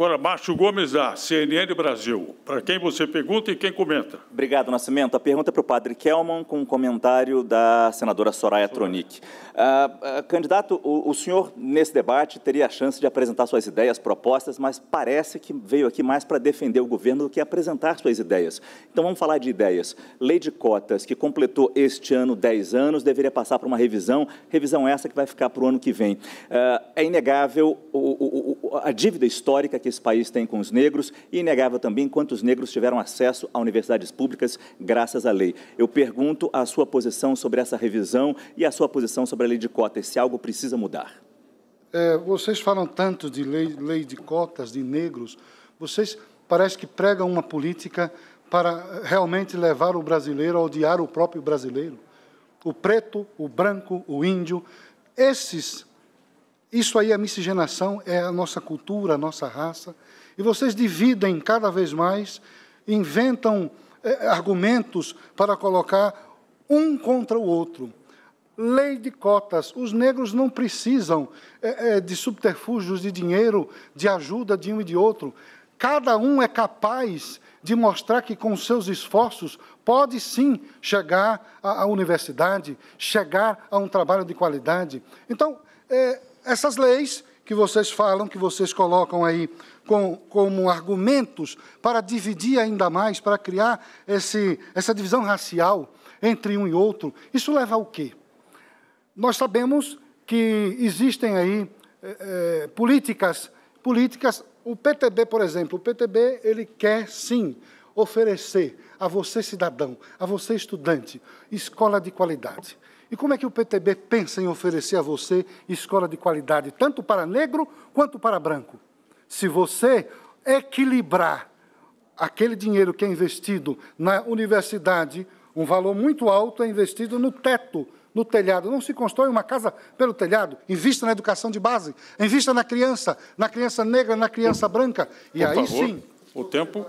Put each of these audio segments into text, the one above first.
Agora, Márcio Gomes, da CNN Brasil. Para quem você pergunta e quem comenta. Obrigado, Nascimento. A pergunta é para o padre Kelman, com um comentário da senadora Soraya Tronic. Ah, ah, candidato, o, o senhor, nesse debate, teria a chance de apresentar suas ideias, propostas, mas parece que veio aqui mais para defender o governo do que apresentar suas ideias. Então, vamos falar de ideias. Lei de cotas, que completou este ano 10 anos, deveria passar para uma revisão, revisão essa que vai ficar para o ano que vem. Ah, é inegável o a dívida histórica que esse país tem com os negros e inegável também quantos negros tiveram acesso a universidades públicas graças à lei. Eu pergunto a sua posição sobre essa revisão e a sua posição sobre a lei de cotas, se algo precisa mudar. É, vocês falam tanto de lei, lei de cotas de negros, vocês parece que pregam uma política para realmente levar o brasileiro a odiar o próprio brasileiro. O preto, o branco, o índio, esses isso aí, a miscigenação, é a nossa cultura, a nossa raça. E vocês dividem cada vez mais, inventam é, argumentos para colocar um contra o outro. Lei de cotas. Os negros não precisam é, é, de subterfúgios, de dinheiro, de ajuda de um e de outro. Cada um é capaz de mostrar que, com seus esforços, pode sim chegar à, à universidade, chegar a um trabalho de qualidade. Então, é, essas leis que vocês falam, que vocês colocam aí com, como argumentos para dividir ainda mais, para criar esse, essa divisão racial entre um e outro, isso leva ao quê? Nós sabemos que existem aí é, é, políticas, políticas. O PTB, por exemplo, o PTB ele quer sim oferecer a você cidadão, a você estudante, escola de qualidade. E como é que o PTB pensa em oferecer a você escola de qualidade, tanto para negro quanto para branco? Se você equilibrar aquele dinheiro que é investido na universidade, um valor muito alto é investido no teto, no telhado. Não se constrói uma casa pelo telhado. Invista na educação de base, invista na criança, na criança negra, na criança branca. E Por aí favor, sim. O tempo.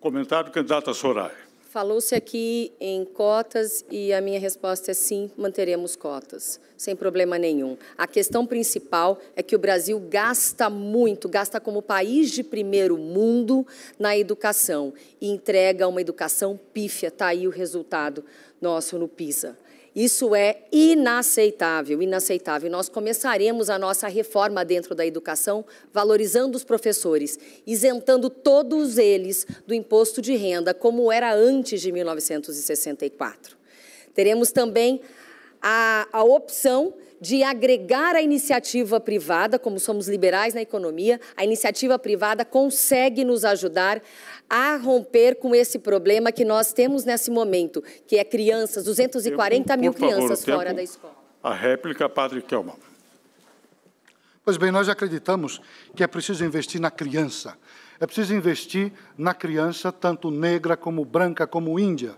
Comentário do candidato a Soraya. Falou-se aqui em cotas e a minha resposta é sim, manteremos cotas, sem problema nenhum. A questão principal é que o Brasil gasta muito, gasta como país de primeiro mundo na educação e entrega uma educação pífia, está aí o resultado nosso no PISA. Isso é inaceitável, inaceitável. Nós começaremos a nossa reforma dentro da educação valorizando os professores, isentando todos eles do imposto de renda, como era antes de 1964. Teremos também a, a opção de agregar a iniciativa privada, como somos liberais na economia, a iniciativa privada consegue nos ajudar a romper com esse problema que nós temos nesse momento, que é crianças, 240 tempo, mil crianças fora da escola. A réplica, Padre Kelman. Pois bem, nós acreditamos que é preciso investir na criança. É preciso investir na criança, tanto negra como branca, como índia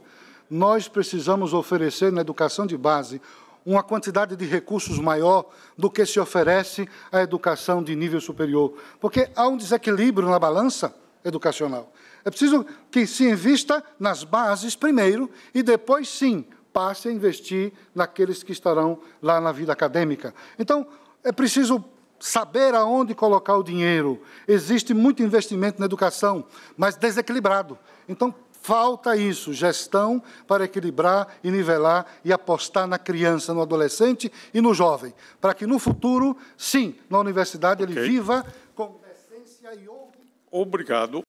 nós precisamos oferecer na educação de base uma quantidade de recursos maior do que se oferece à educação de nível superior, porque há um desequilíbrio na balança educacional. É preciso que se invista nas bases primeiro e depois, sim, passe a investir naqueles que estarão lá na vida acadêmica. Então, é preciso saber aonde colocar o dinheiro. Existe muito investimento na educação, mas desequilibrado. Então, Falta isso, gestão para equilibrar e nivelar e apostar na criança, no adolescente e no jovem, para que no futuro, sim, na universidade okay. ele viva com decência e ouve. Obrigado.